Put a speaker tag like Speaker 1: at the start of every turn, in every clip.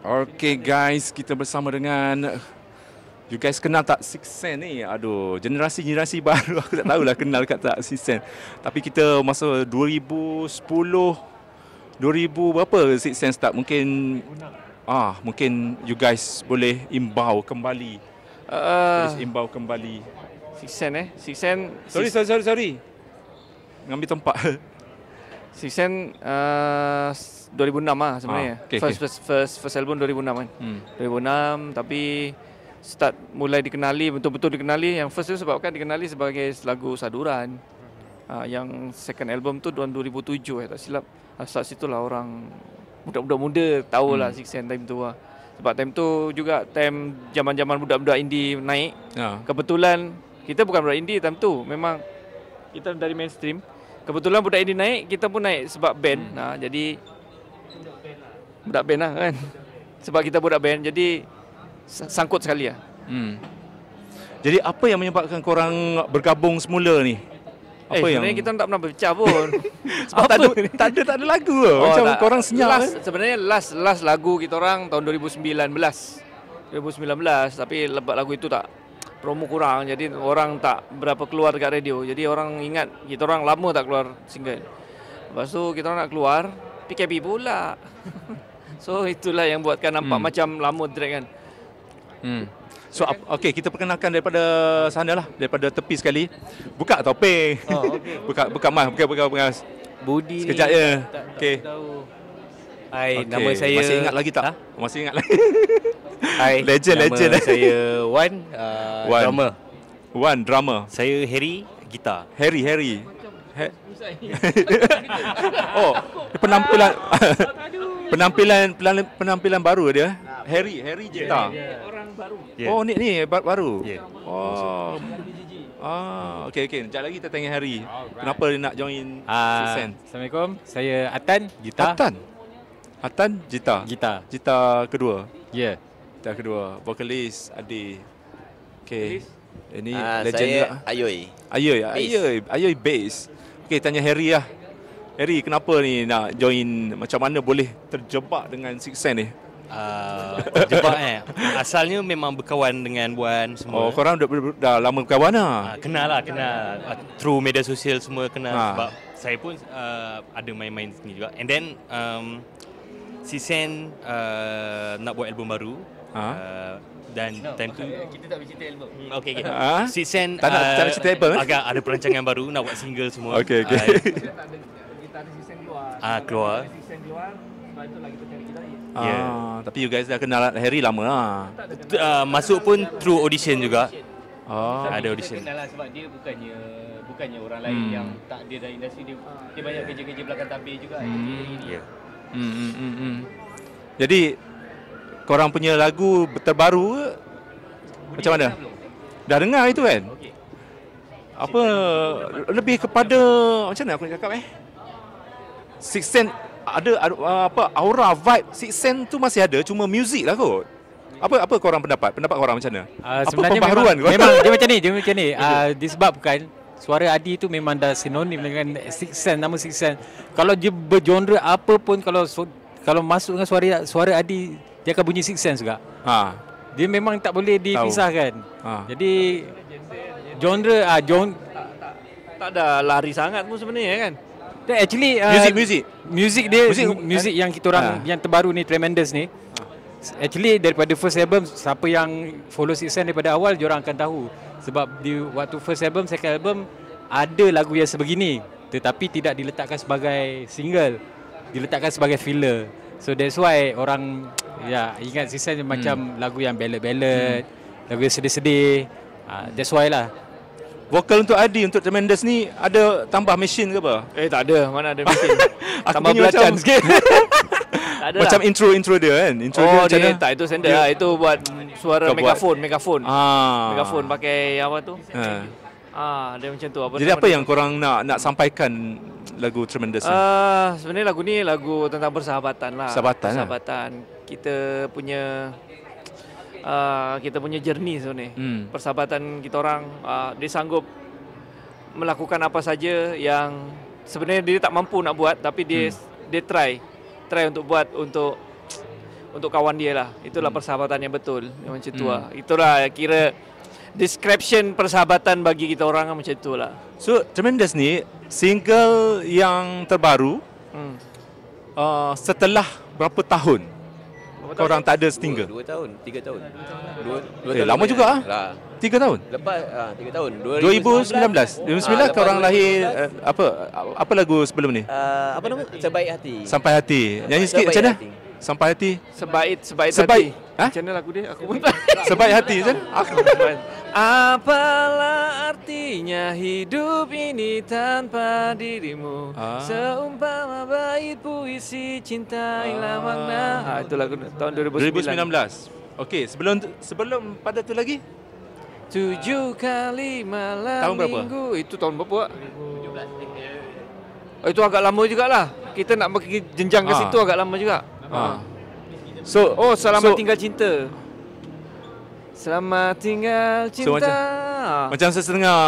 Speaker 1: Okay guys, kita bersama dengan You guys kenal tak Six Sense ni? Aduh, generasi-generasi baru aku tak tahulah kenal kat tak Six Sense. Tapi kita masa 2010 2000 berapa Six Sense start mungkin ah mungkin you guys boleh imbau kembali. Uh, imbau kembali. Six Sense eh? Six Sense. Sorry, sorry, sorry, sorry. Ngambil
Speaker 2: tempat. Six Sense uh, 2006 lah sebenarnya. Ah, okay, first, okay. first first first album 2006 kan. Hmm. 2006 tapi start mulai dikenali betul-betul dikenali yang first tu sebab kan dikenali sebagai lagu saduran. Uh, yang second album tu tahun 2007 eh tak silap. Asal ah, situlah orang budak-budak muda tahulah hmm. Six Sense time tu lah. Sebab time tu juga time zaman-zaman budak-budak indie naik. Ah. Kebetulan kita bukan budak indie time tu memang kita dari mainstream. Kebetulan budak indie naik, kita pun naik sebab band. Hmm. Nah, jadi budak band lah kan sebab kita budak band jadi sangkut sekali lah
Speaker 3: hmm.
Speaker 1: jadi apa yang menyebabkan korang bergabung semula ni apa eh, sebenarnya yang...
Speaker 2: kita tak pernah berpecah pun
Speaker 1: sebab tak ada, tak ada tak ada lagu ke oh, macam tak. korang senyap last, kan?
Speaker 2: sebenarnya last last lagu kita orang tahun 2019 2019 tapi lebat lagu itu tak promo kurang jadi orang tak berapa keluar dekat radio jadi orang ingat kita orang lama tak keluar single lepas tu kita orang nak keluar PKP pula So itulah
Speaker 1: yang buatkan nampak hmm. macam lama drag kan. Hmm. So okey kita perkenalkan daripada sana lah daripada tepi sekali. Buka topeng. Oh, okay. buka buka mas buka buka
Speaker 3: pengas. Budi. Sekejap je.
Speaker 4: Okey. Hai, okay. nama saya Masih ingat lagi tak? Ha? Masih ingat lagi.
Speaker 3: Hai. legend nama legend. Nama saya Wan, uh, one drama.
Speaker 1: Wan drummer. Saya Harry gitar. Harry Harry. He-
Speaker 3: oh, penampilan. Aduh penampilan
Speaker 1: penampilan baru dia. Nah, Harry, Harry je. Yeah, orang baru. Yeah. Oh, ni ni baru. Yeah. Oh. Ah, okey okey. Sekejap lagi kita tanya Harry. Alright. Kenapa dia nak join uh, ah, Sen? Assalamualaikum. Saya Atan Jita. Atan. Atan Jita Gita. Gita kedua. Ya. Yeah. Jita kedua. Vocalist, Adi. Okey. Ini uh, legend saya, juga. Ayoy. Ayoy. Ayoy. Ayoy bass. Okey, tanya Harry lah. Harry, kenapa ni nak join macam mana boleh terjebak dengan Six Sense ni? Uh, ah, jebak eh Asalnya memang berkawan dengan Buan semua Oh korang dah, dah, dah lama berkawan lah uh, Kenal lah kenal uh, Through media sosial semua kenal uh. Sebab saya pun uh, ada main-main sini juga And then um, Si Sen uh, nak buat album baru uh. Uh, Dan no, time tu eh,
Speaker 4: Kita tak boleh album hmm,
Speaker 1: Okay okay uh? Si Sen Tak nak cerita album eh? Agak ada perancangan baru Nak buat single semua Okay okay ya. Ah uh, keluar. Ah, yeah. tapi you guys dah kenal Harry lama lah. Tak, Uh, masuk pun through audition juga. Oh, ada audition.
Speaker 4: Kenal lah sebab dia bukannya bukannya orang lain hmm. yang tak dia dari industri dia. Dia banyak kerja-kerja belakang tabir juga. Hmm. Ya.
Speaker 1: Yeah. Hmm, hmm, hmm, hmm. Jadi korang punya lagu terbaru ke? Macam mana? Dah dengar itu kan? Okay. Apa lebih kepada macam mana aku nak cakap eh? Six Sense ada, ada uh, apa aura vibe Six Sense tu masih
Speaker 3: ada cuma music lah kot. Apa apa korang pendapat? Pendapat orang macam mana? Uh, sebenarnya apa pembaharuan memang, memang dia macam ni, dia macam ni. Uh, disebabkan suara Adi tu memang dah sinonim dengan Six Sense, nama Six Sense. Kalau dia bergenre apa pun kalau so, kalau masuk dengan suara suara Adi dia akan bunyi Six Sense juga. Ha. Dia memang tak boleh dipisahkan. Ha. Jadi genre ah uh, genre tak, tak ada lari sangat pun sebenarnya kan. Dan actually uh, music music music dia music, eh? music yang kita orang uh. yang terbaru ni tremendous ni. Uh. Actually daripada first album siapa yang follow Six Sense daripada awal dia orang akan tahu sebab di waktu first album second album ada lagu yang sebegini tetapi tidak diletakkan sebagai single diletakkan sebagai filler. So that's why orang ya ingat Six Sense hmm. macam lagu yang ballad-ballad, hmm. lagu yang sedih-sedih. Uh, that's why lah. Vokal untuk Adi untuk Tremendous ni ada tambah mesin ke apa? Eh
Speaker 1: tak ada, mana ada mesin. tambah belacan sikit. macam lah. intro intro dia kan intro oh, dia, macam tak itu sender lah itu
Speaker 2: buat suara Kau megaphone buat. megaphone ah. megaphone pakai apa tu ah. ah dia macam tu apa jadi apa yang dia?
Speaker 1: korang nak nak sampaikan lagu tremendous
Speaker 2: ah sebenarnya lagu ni lagu tentang persahabatan lah persahabatan, lah. persahabatan. Lah. kita punya Ah, kita punya jernih tu ni. Hmm. Persahabatan kita orang uh, dia sanggup melakukan apa saja yang sebenarnya dia tak mampu nak buat tapi dia hmm. dia try try untuk buat untuk untuk kawan dia lah. Itulah hmm. persahabatan yang betul yang macam tu lah. Hmm. Itulah kira description persahabatan bagi kita orang lah macam tu lah.
Speaker 1: So tremendous ni single yang terbaru hmm. uh, setelah berapa tahun kau orang tak ada setinggal? Dua,
Speaker 3: dua tahun, tiga tahun. Dua, dua eh, lama juga ah. Lah. ah. Tiga tahun? Ah, lepas, ha, tiga tahun. 2019? 2019, 2019 ha, lepas kau orang 2019, lahir, eh,
Speaker 1: apa apa lagu sebelum ni?
Speaker 2: Uh, apa nama? Sebaik Hati. Sampai
Speaker 1: Hati. Nyanyi sikit, macam mana? Sampai Hati. Sebaik,
Speaker 2: sebaik, sebaik Hati. Sebaik. Ha? Macam mana lagu dia? Aku pun
Speaker 1: Sebaik Hati, macam mana? Aku pun
Speaker 2: Apalah artinya hidup ini tanpa dirimu ah. Seumpama bait puisi cinta hilang ah. makna ha,
Speaker 1: Itu lagu tahun 2019 2019 Okey, sebelum sebelum pada tu lagi Tujuh ah. kali malam tahun berapa? minggu Itu tahun berapa?
Speaker 3: 2017
Speaker 2: oh, Itu agak lama juga lah. Kita nak pergi jenjang ke ah. situ agak lama juga ah.
Speaker 1: So, oh selamat so, tinggal
Speaker 2: cinta Selamat tinggal cinta. So, macam,
Speaker 1: macam setengah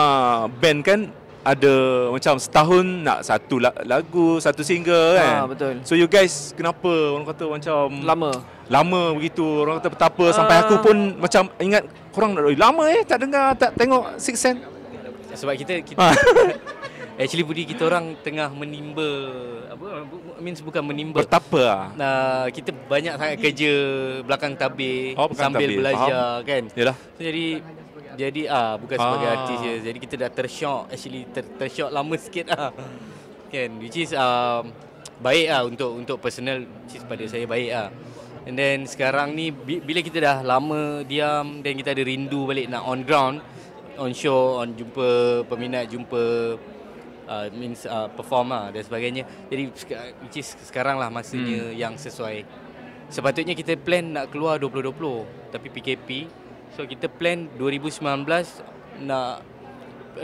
Speaker 1: band kan ada macam setahun nak satu lagu, satu single ah, kan. Ha, betul. So you guys kenapa orang kata macam lama? Lama begitu orang kata betapa ha. sampai aku ah. pun macam ingat korang lama eh tak dengar tak tengok Six Sense.
Speaker 4: Sebab kita kita ha. Actually Budi kita orang tengah menimba apa means bukan menimba bertapa. Ah. Nah, uh, kita banyak sangat kerja belakang tabir oh, belakang sambil tabir. belajar Faham. kan. Yalah. So, jadi jadi ah uh, bukan sebagai ah. artis je. Jadi kita dah tershock actually ter- tershock lama sikit ah. kan which is um, baik ah untuk untuk personal which pada saya baik ah. And then sekarang ni bila kita dah lama diam dan kita ada rindu balik nak on ground on show on jumpa peminat jumpa uh, means uh, perform lah dan sebagainya. Jadi which is sekarang lah masanya hmm. yang sesuai. Sepatutnya kita plan nak keluar 2020 tapi PKP. So kita plan 2019 nak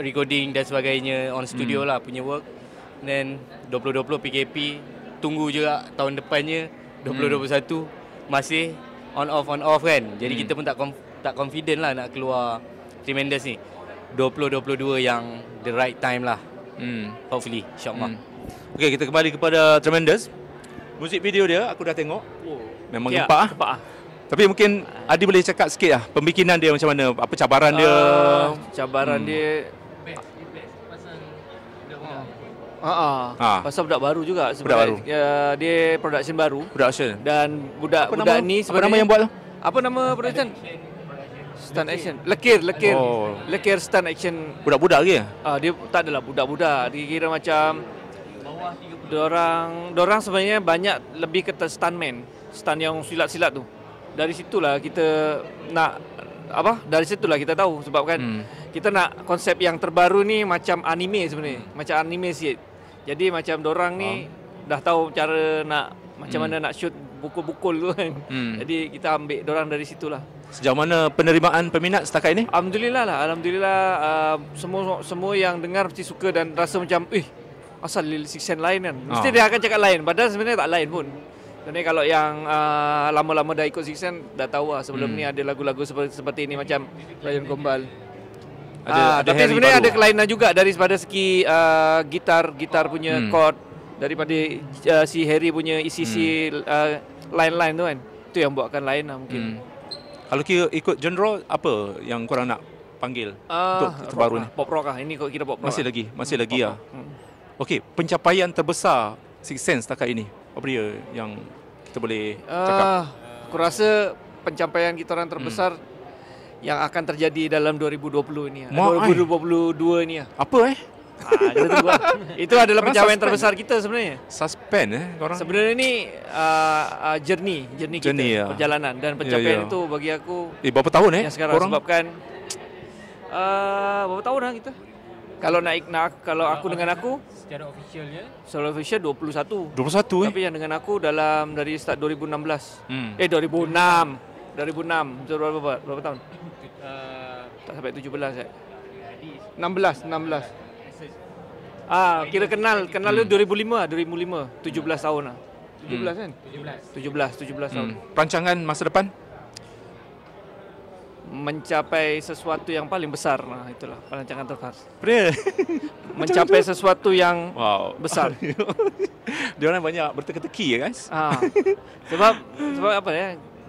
Speaker 4: recording dan sebagainya on studio hmm. lah punya work. Then 2020 PKP tunggu juga tahun depannya 2021 hmm. masih on off on off kan. Jadi hmm. kita pun tak tak confident lah nak keluar Tremendous ni 2022 yang the right time lah Hmm, hopefully insyaAllah. Hmm. Okey, kita kembali kepada Tremendous. Muzik video dia aku dah tengok. Oh. Memang okay,
Speaker 1: gempak Gempak ah. ah. Tapi mungkin Adi boleh cakap sikit lah Pembikinan dia macam mana Apa cabaran dia uh, Cabaran hmm. dia
Speaker 2: Ah, ah. Ha. Pasal budak baru juga sebenarnya. Budak baru. Ya, dia production baru. Production. Dan budak apa budak ni apa nama yang buat tu? Apa nama production? Production stunt action. Lekir, lekir. Oh. Lekir stunt action. Budak-budak ke? Eh? Ah uh, dia tak adalah budak-budak. Dia kira macam Dorang, orang sebenarnya banyak lebih ke kata stuntman, stunt yang silat-silat tu. Dari situlah kita nak apa? Dari situlah kita tahu sebab kan hmm. kita nak konsep yang terbaru ni macam anime sebenarnya, hmm. macam anime sikit. Jadi macam orang ni oh. dah tahu cara nak macam hmm. mana nak shoot pukul-pukul tu kan. Hmm. Jadi kita ambil orang dari situlah
Speaker 1: Sejauh mana penerimaan peminat setakat ini? Alhamdulillah lah.
Speaker 2: Alhamdulillah uh, semua semua yang dengar mesti suka dan rasa macam eh asal Lil Sixen lain kan. Mesti ah. dia akan cakap lain. Padahal sebenarnya tak lain pun. Sebenarnya kalau yang uh, lama-lama dah ikut Sixen dah tahu lah sebelum hmm. ni ada lagu-lagu seperti, seperti ini macam Rayon Gombal.
Speaker 3: Ada, uh, ada tapi sebenarnya ada
Speaker 2: kelainan juga dari pada segi uh, gitar gitar punya hmm. chord daripada uh, si Harry punya isi-isi hmm. uh, lain-lain tu kan tu
Speaker 1: yang buatkan lain lah mungkin hmm. kalau kira ikut genre apa yang korang nak panggil uh, untuk terbaru ni
Speaker 2: pop rock lah. lah ini kau
Speaker 1: kira pop rock masih lah. lagi masih hmm, lagi lah hmm. ok pencapaian terbesar Six Sense setakat ini apa dia yang kita boleh uh, cakap ah,
Speaker 2: aku rasa pencapaian kita orang terbesar hmm. yang akan terjadi dalam 2020
Speaker 1: ni Ma 2022 ay. ni lah. apa eh kena ah, tunggu Itu adalah pencapaian terbesar kita sebenarnya. Suspend eh korang. Sebenarnya ini
Speaker 2: uh, ah, uh, ah, journey, journey, journey kita, ya. perjalanan dan ya, pencapaian yeah, yeah. itu bagi aku. Eh berapa tahun eh? Yang sekarang korang? sebabkan uh, berapa tahun dah kita? Kalau naik nak kalau aku uh, dengan aku secara officialnya secara official 21. 21 tapi eh. Tapi yang dengan aku dalam dari start 2016. Hmm. Eh 2006. 2006. Berapa berapa, berapa tahun? Uh, tak sampai 17 eh. 16. 16. 16. Ah, kira kenal, kenal hmm. dia 2005 lah, 2005, 17 tahun lah. 17 hmm. kan? 17. 17, 17 tahun. Hmm.
Speaker 1: Perancangan masa depan?
Speaker 2: Mencapai sesuatu yang paling besar lah itulah rancangan terbesar.
Speaker 1: Pria. Mencapai sesuatu yang wow. besar. dia orang banyak berteka-teki ya guys. Ah. Sebab
Speaker 2: sebab apa ya?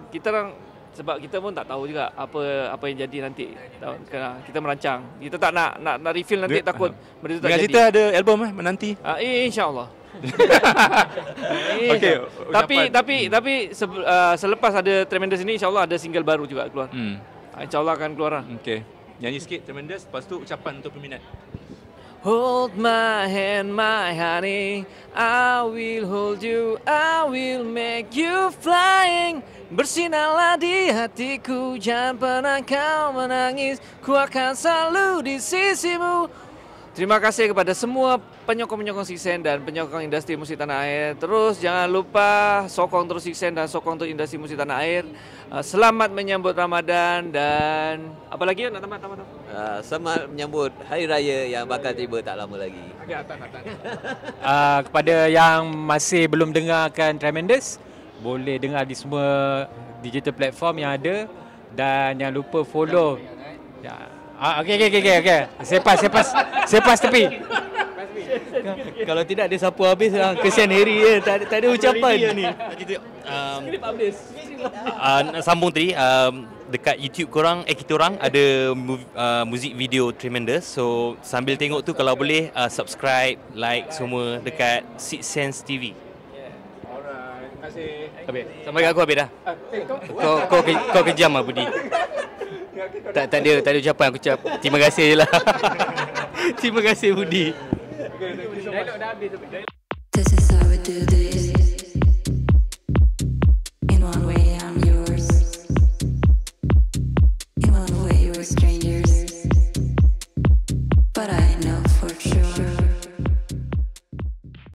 Speaker 2: Kita orang sebab kita pun tak tahu juga apa apa yang jadi nanti kita, ah, kita merancang kita tak nak nak, nak refill nanti Dia, takut uh-huh. benda tu tak jadi kita
Speaker 1: ada album eh menanti uh, eh, insyaallah
Speaker 2: okay, eh, okay, tapi tapi hmm. tapi se- uh, ah, selepas
Speaker 1: ada tremendous ini insyaallah ada single baru juga keluar hmm. uh, insyaallah akan keluar lah. okey nyanyi sikit tremendous lepas tu ucapan untuk peminat
Speaker 2: Hold my hand, my honey. I will hold you. I will make you flying. Bersinarlah di hatiku Jangan pernah kau menangis Ku akan selalu di sisimu Terima kasih kepada semua penyokong-penyokong Sisen dan penyokong industri musik tanah air. Terus jangan lupa sokong terus Sisen dan sokong terus industri musik tanah air. Uh, selamat menyambut Ramadan dan apa lagi nak tambah tambah tambah. selamat menyambut hari raya yang bakal tiba tak lama lagi. Ya,
Speaker 3: uh, kepada yang masih belum dengarkan Tremendous, boleh dengar di semua digital platform yang ada dan jangan lupa follow. Ya. Ah, okay okey okey Okay. Sepas sepas sepas tepi. Kalau tidak dia
Speaker 4: sapu habis lah. Kesian Harry ya. tadi ada, ucapan. Ini. Ni. Ah, um, Skrip habis.
Speaker 1: Uh, sambung tadi, um, dekat YouTube korang eh kita orang ada uh, music
Speaker 4: video tremendous so sambil tengok tu kalau boleh uh, subscribe like semua dekat Six Sense TV
Speaker 3: kasih. sama sampai aku abi dah. Ah, eh, kau kau kau kejam ah budi. Ya,
Speaker 4: tak tak dia, tak ada ucapan aku cakap terima kasih jelah. terima kasih budi.
Speaker 3: Dialog dah habis tapi. This is how we do this.